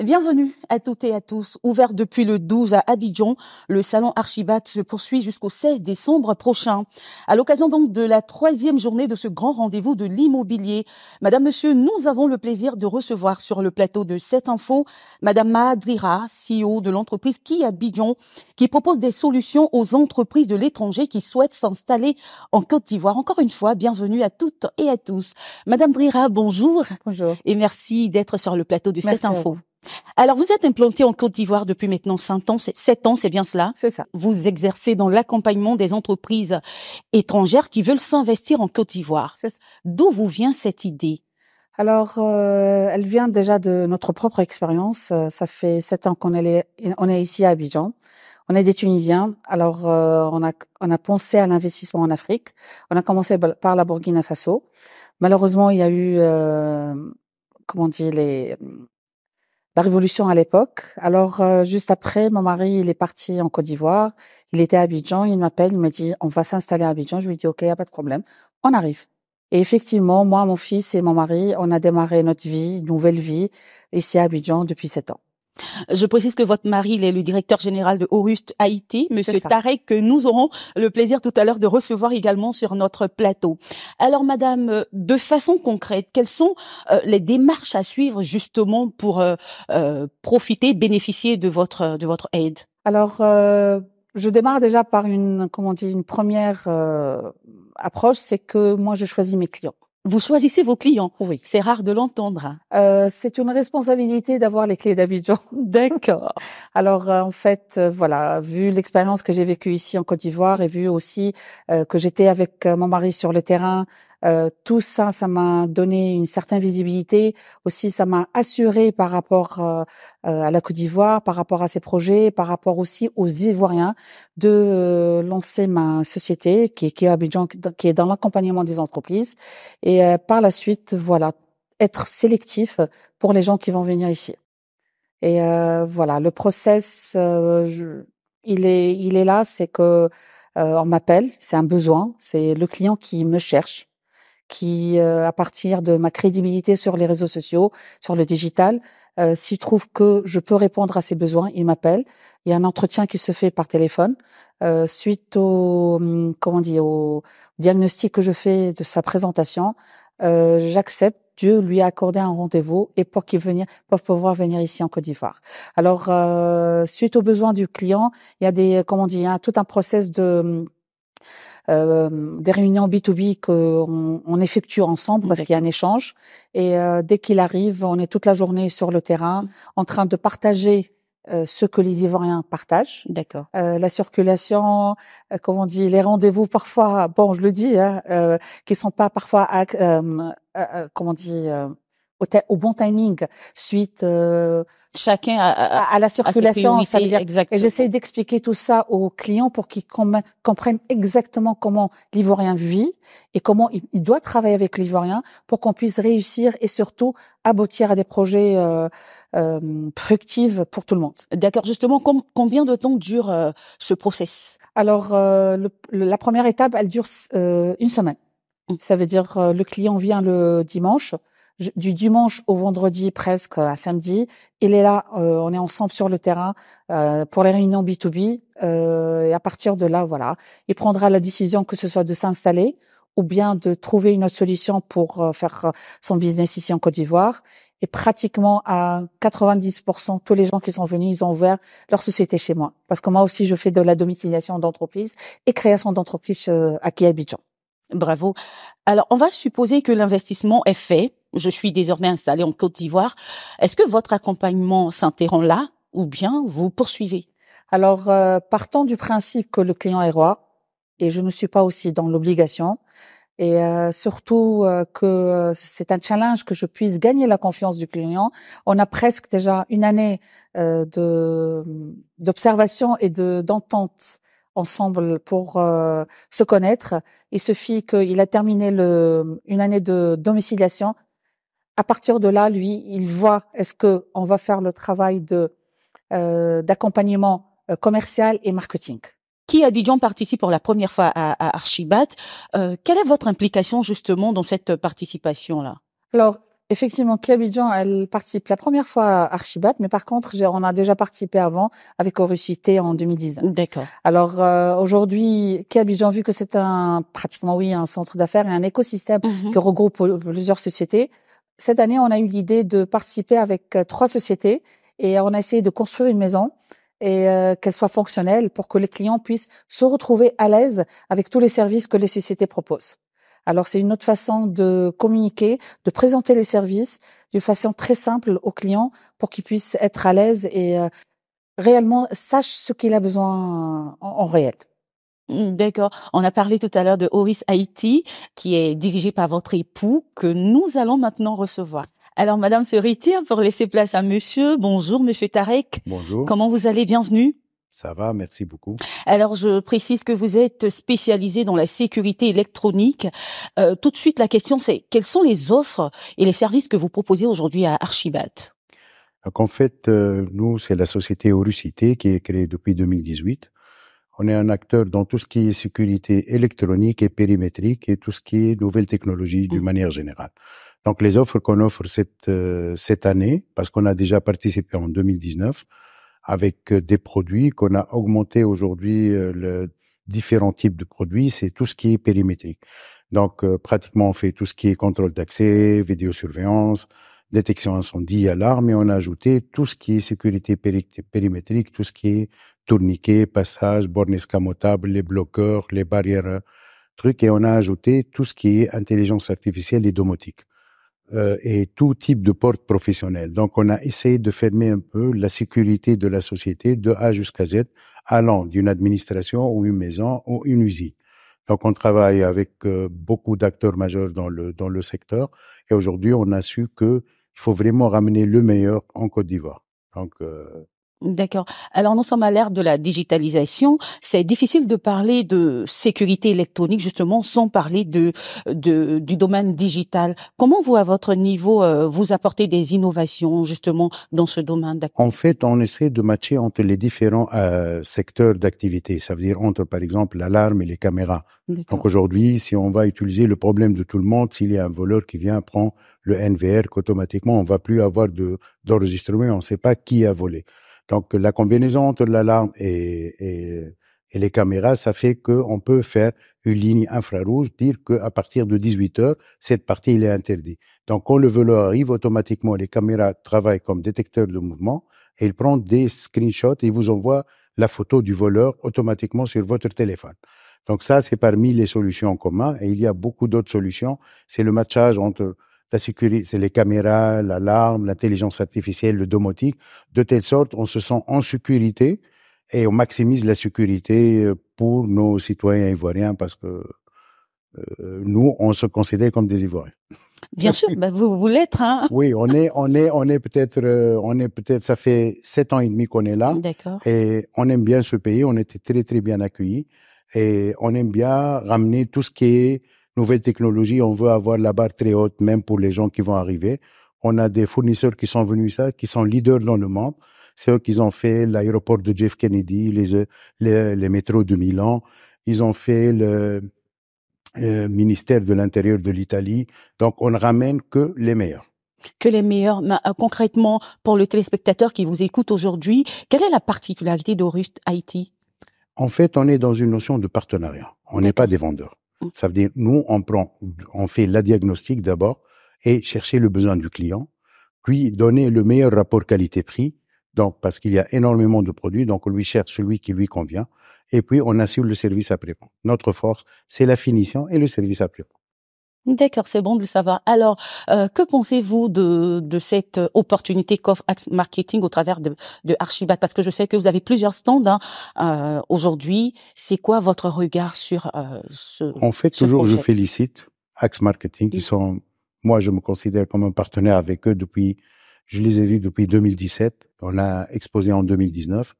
Bienvenue à toutes et à tous. Ouvert depuis le 12 à Abidjan, le salon Archibat se poursuit jusqu'au 16 décembre prochain. À l'occasion donc de la troisième journée de ce grand rendez-vous de l'immobilier, Madame, Monsieur, nous avons le plaisir de recevoir sur le plateau de cette info Madame Madrira, CEO de l'entreprise Qui Abidjan, qui propose des solutions aux entreprises de l'étranger qui souhaitent s'installer en Côte d'Ivoire. Encore une fois, bienvenue à toutes et à tous. Madame Drira, bonjour. Bonjour. Et merci d'être sur le plateau de cette info. Alors, vous êtes implanté en Côte d'Ivoire depuis maintenant 5 ans, 7 ans, c'est bien cela C'est ça. Vous exercez dans l'accompagnement des entreprises étrangères qui veulent s'investir en Côte d'Ivoire. D'où vous vient cette idée alors, euh, elle vient déjà de notre propre expérience. Euh, ça fait 7 ans qu'on est, on est ici à Abidjan. On est des Tunisiens. Alors, euh, on, a, on a pensé à l'investissement en Afrique. On a commencé par la Burkina Faso. Malheureusement, il y a eu, comment dire, les, la révolution à l'époque. Alors euh, juste après, mon mari il est parti en Côte d'Ivoire. Il était à Abidjan. Il m'appelle, il me dit on va s'installer à Abidjan. Je lui dis ok, y a pas de problème, on arrive. Et effectivement, moi, mon fils et mon mari, on a démarré notre vie, une nouvelle vie ici à Abidjan depuis sept ans. Je précise que votre mari, est le directeur général de Horust Haïti, Monsieur Tarek, que nous aurons le plaisir tout à l'heure de recevoir également sur notre plateau. Alors, Madame, euh, de façon concrète, quelles sont euh, les démarches à suivre justement pour euh, profiter, bénéficier de votre de votre aide Alors, je démarre déjà par une comment dire, une première approche, c'est que moi, je choisis mes clients. Vous choisissez vos clients. Oui. C'est rare de l'entendre. Hein. Euh, c'est une responsabilité d'avoir les clés d'Abidjan. D'accord. Alors euh, en fait, euh, voilà, vu l'expérience que j'ai vécue ici en Côte d'Ivoire et vu aussi que j'étais avec mon mari sur le terrain euh, tout ça, ça m'a donné une certaine visibilité. Aussi, ça m'a assuré par rapport euh, euh, à la Côte d'Ivoire, par rapport à ces projets, par rapport aussi aux Ivoiriens de lancer ma société qui, est, qui est dans l'accompagnement des entreprises. Et par la suite, voilà, être sélectif pour les gens qui vont venir ici. Et voilà, le process, il est, il est là, c'est que on m'appelle, c'est un besoin, c'est le client qui me cherche qui, euh, à partir de ma crédibilité sur les réseaux sociaux, sur le digital, euh, s'il trouve que je peux répondre à ses besoins, il m'appelle. Il y a un entretien qui se fait par téléphone euh, suite au hum, comment dire au diagnostic que je fais de sa présentation. Euh, j'accepte. Dieu lui a accordé un rendez-vous et pour qu'il venir pour pouvoir venir ici en Côte d'Ivoire. Alors euh, suite aux besoins du client, il y a des comment dire, tout un process de hum, euh, des réunions B2B qu'on on effectue ensemble parce qu'il y a un échange. Et euh, dès qu'il arrive, on est toute la journée sur le terrain mmh. en train de partager euh, ce que les Ivoiriens partagent. D'accord. Euh, la circulation, euh, comment on dit, les rendez-vous parfois, bon, je le dis, hein, euh, qui sont pas parfois, comment on dit, au, bon timing, suite chacun à, la circulation. exactement. Et j'essaie d'expliquer tout ça aux clients pour qu'ils comprennent exactement comment l'Ivoirien vit et comment il, doit travailler avec l'Ivoirien pour qu'on puisse réussir et surtout aboutir à des projets productifs euh, euh, pour tout le monde. D'accord. Justement, combien de temps dure euh, ce process Alors, la première étape, elle dure une semaine. Mmh. Ça veut dire le client vient le dimanche, du dimanche au vendredi presque euh, à samedi. Il est là, euh, on est ensemble sur le terrain euh, pour les réunions B2B. et à partir de là, voilà, il prendra la décision que ce soit de s'installer ou bien de trouver une autre solution pour faire son business ici en Côte d'Ivoire. Et pratiquement à 90%, tous les gens qui sont venus, ils ont ouvert leur société chez moi. Parce que moi aussi, je fais de la domiciliation d'entreprise et création d'entreprise à Abidjan. Bravo. Alors, on va supposer que l'investissement est fait je suis désormais installée en Côte d'Ivoire. Est-ce que votre accompagnement s'interrompt là ou bien vous poursuivez Alors, euh, partant du principe que le client est roi, et je ne suis pas aussi dans l'obligation, et euh, surtout euh, que c'est un challenge que je puisse gagner la confiance du client. On a presque déjà une année de d'observation et de d'entente ensemble pour se connaître. Il suffit qu'il a terminé le, une année de domiciliation à partir de là, lui, il voit est-ce que on va faire le travail de euh, d'accompagnement euh, commercial et marketing. Qui Abidjan participe pour la première fois à, Archibat. Euh, quelle est votre implication justement dans cette participation là Alors effectivement, Qui Abidjan, elle participe la première fois à Archibat, mais par contre, on a déjà participé avant avec Orucité en 2019. D'accord. Alors aujourd'hui, Qui Abidjan, vu que c'est un pratiquement oui un centre d'affaires et un écosystème mhm. qui regroupe plusieurs sociétés, cette année, on a eu l'idée de participer avec euh, trois sociétés et on a essayé de construire une maison et euh, qu'elle soit fonctionnelle pour que les clients puissent se retrouver à l'aise avec tous les services que les sociétés proposent. Alors c'est une autre façon de communiquer, de présenter les services d'une façon très simple aux clients pour qu'ils puissent être à l'aise et euh, réellement sachent ce qu'ils a besoin en réel. Mmh, d'accord. On a parlé tout à l'heure de Horus Haïti, qui est dirigé par votre époux, que nous allons maintenant recevoir. Alors, Madame se retire pour laisser place à Monsieur. Bonjour, Monsieur Tarek. Bonjour. Comment vous allez Bienvenue. Ça va, merci beaucoup. Alors, je précise que vous êtes spécialisé dans la sécurité électronique. Euh, tout de suite, la question, c'est quelles sont les offres et les services que vous proposez aujourd'hui à Archibat En fait, euh, nous, c'est la société Horusité qui est créée depuis 2018. On est un acteur dans tout ce qui est sécurité électronique et périmétrique et tout ce qui est nouvelle technologie d'une mmh. manière générale. Donc les offres qu'on offre cette, euh, cette année, parce qu'on a déjà participé en 2019, avec euh, des produits qu'on a augmenté aujourd'hui, euh, le, différents types de produits, c'est tout ce qui est périmétrique. Donc pratiquement on fait tout ce qui est contrôle d'accès, vidéosurveillance, détection incendie, alarme, et on a ajouté tout ce qui est sécurité périmétrique, tout ce qui est tourniquets, passages, bornes escamotables, les bloqueurs, les barrières, trucs. Et on a ajouté tout ce qui est intelligence artificielle et domotique. Euh, et tout type de porte professionnelle. Donc, on a essayé de fermer un peu la sécurité de la société de A jusqu'à Z, allant d'une administration ou une maison ou une usine. Donc, on travaille avec euh, beaucoup d'acteurs majeurs dans le, dans le secteur. Et aujourd'hui, on a su qu'il faut vraiment ramener le meilleur en Côte d'Ivoire. Donc, euh, D'accord. Alors nous sommes à l'ère de la digitalisation. C'est difficile de parler de sécurité électronique justement sans parler de, du domaine digital. Comment vous, à votre niveau, euh, vous apportez des innovations justement dans ce domaine En fait, on essaie de matcher entre les différents euh, secteurs d'activité. Ça veut dire entre, par exemple, l'alarme et les caméras. Donc aujourd'hui, si on va utiliser le problème de tout le monde, s'il y a un voleur qui vient prend le NVR, qu'automatiquement on va plus avoir de d'enregistrement, on ne sait pas qui a volé. Donc la combinaison entre l'alarme et, les caméras, ça fait qu'on peut faire une ligne infrarouge, dire qu'à partir de 18 heures, cette partie, il est interdite. Donc quand le voleur arrive, automatiquement, les caméras travaillent comme détecteur de mouvement et ils prennent des screenshots et vous envoient la photo du voleur automatiquement sur votre téléphone. Donc ça, c'est parmi les solutions en commun et il y a beaucoup d'autres solutions. C'est le matchage entre la sécurité, c'est les caméras, l'alarme, l'intelligence artificielle, le domotique, de telle sorte on se sent en sécurité et on maximise la sécurité euh, pour nos citoyens ivoiriens parce que euh, nous, on se considère comme des Ivoiriens. Bien sûr, bah, vous, voulez être. Hein oui, on est, on est, on est peut-être, euh, on est peut-être, ça fait sept ans et demi qu'on est là. D'accord. Et on aime bien ce pays, on était très, très bien accueillis. Et on aime bien ramener tout ce qui est Nouvelle technologie, on veut avoir la barre très haute, même pour les gens qui vont arriver. On a des fournisseurs qui sont venus ça, qui sont leaders dans le monde. C'est eux qui ont fait l'aéroport de Jeff Kennedy, les, euh, les, métros de Milan. Ils ont fait le euh, ministère de l'Intérieur de l'Italie. Donc, on ne ramène que les meilleurs. Que les meilleurs. Mais, euh, concrètement, pour le téléspectateur qui vous écoute aujourd'hui, quelle est la particularité d'Orust Haïti En fait, on est dans une notion de partenariat. On n'est pas des vendeurs. Mmh. Ça veut dire, nous, on prend, on fait la diagnostic d'abord et chercher le besoin du client, puis donner le meilleur rapport qualité-prix. Donc, parce qu'il y a énormément de produits, donc on lui cherche celui qui lui convient. Et puis, on assure le service après-vente. Notre force, c'est la finition et le service après-vente. D'accord, c'est bon de le savoir. Alors, euh, que pensez-vous de, de cette euh, opportunité qu'offre Axe Marketing au travers de, de Parce que je sais que vous avez plusieurs stands hein. euh, aujourd'hui. C'est quoi votre regard sur euh, ce En fait, toujours, je félicite Axe Marketing, sont, moi, je me considère comme un partenaire avec eux depuis, je les ai vus depuis 2017. On a exposé en 2019.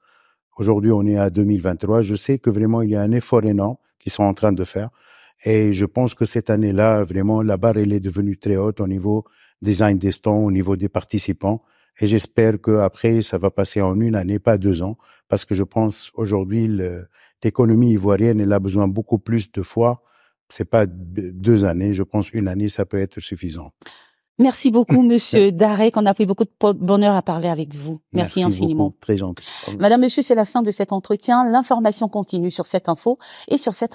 Aujourd'hui, on est à 2023. Je sais que vraiment, il y a un effort énorme qu'ils sont en train de faire. Et je pense que cette année-là, vraiment, la barre, elle est devenue très haute au niveau des indestants, au niveau des participants. Et j'espère qu'après, ça va passer en une année, pas deux ans, parce que je pense aujourd'hui, l'économie ivoirienne, elle a besoin beaucoup plus de fois. C'est pas deux années, je pense une année, ça peut être suffisant. Merci beaucoup, Monsieur Darek. On a pris beaucoup de bonheur à parler avec vous. Merci, infiniment. Madame, Monsieur, c'est la fin de cet entretien. L'information continue sur cette info et sur cette